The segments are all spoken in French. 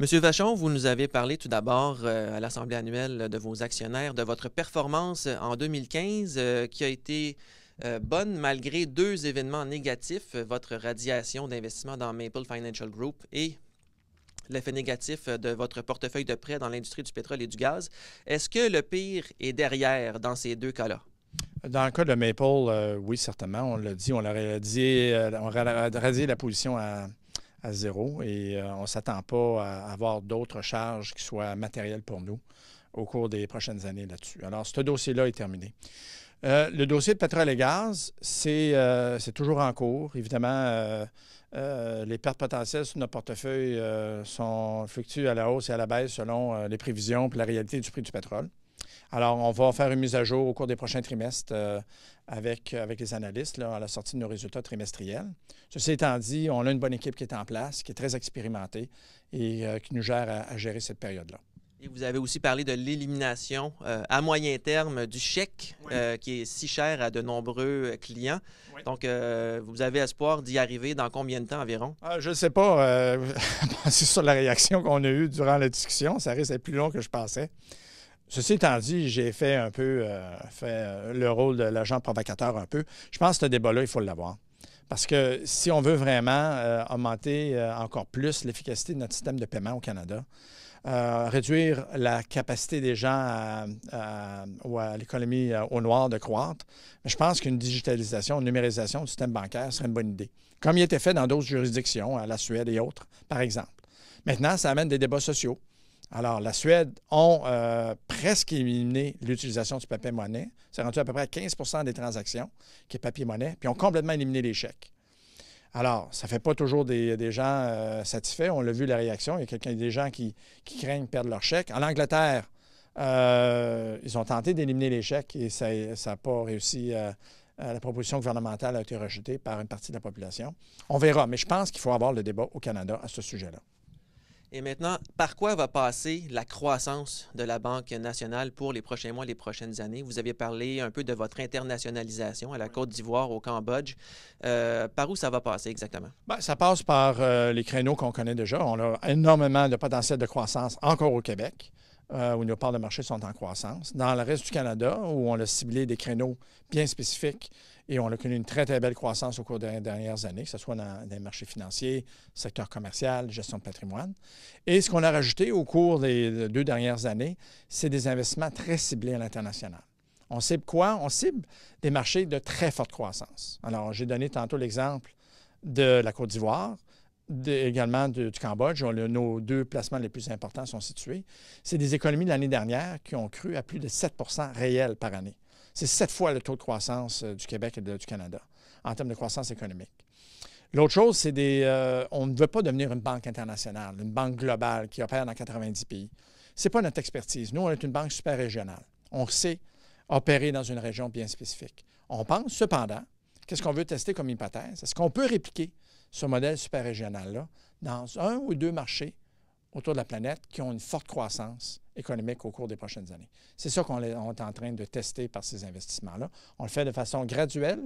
Monsieur Vachon, vous nous avez parlé tout d'abord euh, à l'Assemblée annuelle de vos actionnaires de votre performance euh, en 2015 euh, qui a été bonne malgré deux événements négatifs, votre radiation d'investissement dans Maple Financial Group et l'effet négatif de votre portefeuille de prêts dans l'industrie du pétrole et du gaz. Est-ce que le pire est derrière dans ces deux cas-là? Dans le cas de Maple, oui, certainement. On l'a dit, on on a radié la position à à zéro et euh, on ne s'attend pas à avoir d'autres charges qui soient matérielles pour nous au cours des prochaines années là-dessus. Alors, ce dossier-là est terminé. Euh, le dossier de pétrole et gaz, c'est euh, toujours en cours. Évidemment, les pertes potentielles sur notre portefeuille sont, fluctuées à la hausse et à la baisse selon les prévisions et la réalité du prix du pétrole. Alors, on va faire une mise à jour au cours des prochains trimestres euh, avec, euh, avec les analystes à la sortie de nos résultats trimestriels. Ceci étant dit, on a une bonne équipe qui est en place, qui est très expérimentée et euh, qui nous gère à, gérer cette période-là. Et vous avez aussi parlé de l'élimination à moyen terme du chèque qui est si cher à de nombreux clients. Donc, vous avez espoir d'y arriver dans combien de temps environ? Ah, je ne sais pas. C'est sur la réaction qu'on a eue durant la discussion. Ça risque d'être plus long que je pensais. Ceci étant dit, j'ai fait un peu euh, euh, le rôle de l'agent provocateur un peu. Je pense que ce débat-là, il faut l'avoir. Parce que si on veut vraiment euh, augmenter encore plus l'efficacité de notre système de paiement au Canada, réduire la capacité des gens à, ou à l'économie au noir de croître, je pense qu'une digitalisation, une numérisation du système bancaire serait une bonne idée, comme il était fait dans d'autres juridictions, à la Suède et autres, par exemple. Maintenant, ça amène des débats sociaux. Alors, la Suède ont euh, presque éliminé l'utilisation du papier-monnaie. C'est rendu à peu près 15 des transactions qui est papier-monnaie, puis ont complètement éliminé les chèques. Alors, ça ne fait pas toujours des, gens euh, satisfaits. On l'a vu, la réaction. Il y a des gens qui, qui craignent perdre leur chèque. En Angleterre, euh, ils ont tenté d'éliminer les chèques et ça n'a pas réussi. la proposition gouvernementale a été rejetée par une partie de la population. On verra, mais je pense qu'il faut avoir le débat au Canada à ce sujet-là. Et maintenant, par quoi va passer la croissance de la Banque nationale pour les prochains mois, les prochaines années? Vous aviez parlé un peu de votre internationalisation à la Côte d'Ivoire, au Cambodge. Euh, par où ça va passer exactement? Bien, ça passe par euh, les créneaux qu'on connaît déjà. On a énormément de potentiel de croissance encore au Québec. Euh, où nos parts de marché sont en croissance. Dans le reste du Canada, où on a ciblé des créneaux bien spécifiques et on a connu une très, très belle croissance au cours des dernières années, que ce soit dans, dans les marchés financiers, secteur commercial, gestion de patrimoine. Et ce qu'on a rajouté au cours des deux dernières années, c'est des investissements très ciblés à l'international. On cible quoi? On cible des marchés de très forte croissance. Alors, j'ai donné tantôt l'exemple de la Côte d'Ivoire également du Cambodge, nos deux placements les plus importants sont situés, c'est des économies de l'année dernière qui ont cru à plus de 7 réel par année. C'est sept fois le taux de croissance euh, du Québec et du Canada en termes de croissance économique. L'autre chose, c'est des. Euh, on ne veut pas devenir une banque internationale, une banque globale qui opère dans 90 pays. Ce n'est pas notre expertise. Nous, on est une banque super régionale. On sait opérer dans une région bien spécifique. On pense cependant qu'est-ce qu'on veut tester comme hypothèse? Est-ce qu'on peut répliquer ce modèle super-régional-là dans un ou deux marchés autour de la planète qui ont une forte croissance économique au cours des prochaines années? C'est ça qu'on est en train de tester par ces investissements-là. On le fait de façon graduelle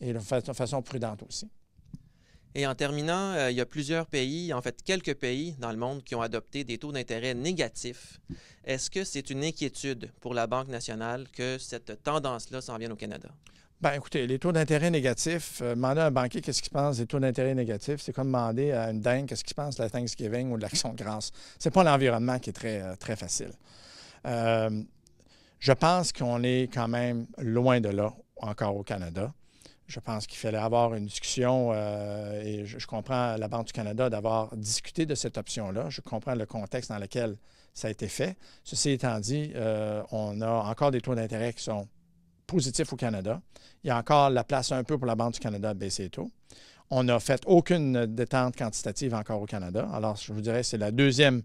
et de façon prudente aussi. Et en terminant, euh, il y a plusieurs pays, en fait quelques pays dans le monde qui ont adopté des taux d'intérêt négatifs. Est-ce que c'est une inquiétude pour la Banque nationale que cette tendance-là s'en vienne au Canada? Bien, écoutez, les taux d'intérêt négatifs, euh, demander à un banquier qu'est-ce qu'il pense des taux d'intérêt négatifs, c'est comme demander à une dingue qu'est-ce qu'il pense de la Thanksgiving ou de l'action de grâce. C'est pas l'environnement qui est très, euh, très facile. Euh, je pense qu'on est quand même loin de là, encore au Canada. Je pense qu'il fallait avoir une discussion, et je, je, comprends la Banque du Canada d'avoir discuté de cette option-là. Je comprends le contexte dans lequel ça a été fait. Ceci étant dit, on a encore des taux d'intérêt qui sont positif au Canada. Il y a encore la place un peu pour la Banque du Canada de baisser les taux. On n'a fait aucune détente quantitative encore au Canada. Alors, je vous dirais, c'est la deuxième,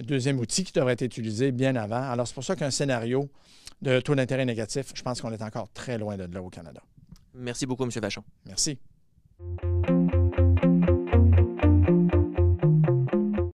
deuxième outil qui devrait être utilisé bien avant. Alors, c'est pour ça qu'un scénario de taux d'intérêt négatif, je pense qu'on est encore très loin de là au Canada. Merci beaucoup, M. Vachon. Merci.